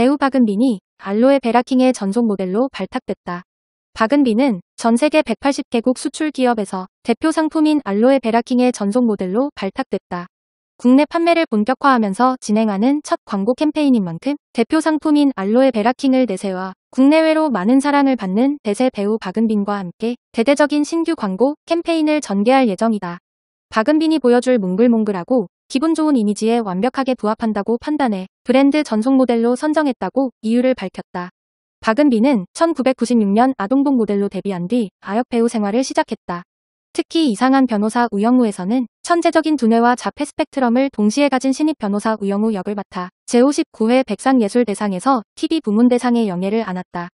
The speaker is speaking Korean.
배우 박은빈이 알로에 베라킹의 전속 모델로 발탁됐다. 박은빈은 전 세계 180개국 수출 기업에서 대표 상품인 알로에 베라킹의 전속 모델로 발탁됐다. 국내 판매를 본격화하면서 진행하는 첫 광고 캠페인인 만큼 대표 상품인 알로에 베라킹을 내세워 국내외로 많은 사랑을 받는 대세 배우 박은빈과 함께 대대적인 신규 광고 캠페인을 전개할 예정이다. 박은빈이 보여줄 몽글몽글하고 기분 좋은 이미지에 완벽하게 부합한다고 판단해 브랜드 전속 모델로 선정했다고 이유를 밝혔다. 박은비는 1996년 아동복 모델로 데뷔한 뒤 아역배우 생활을 시작했다. 특히 이상한 변호사 우영우에서는 천재적인 두뇌와 자폐 스펙트럼을 동시에 가진 신입 변호사 우영우 역을 맡아 제59회 백상예술대상에서 TV 부문대상의 영예를 안았다.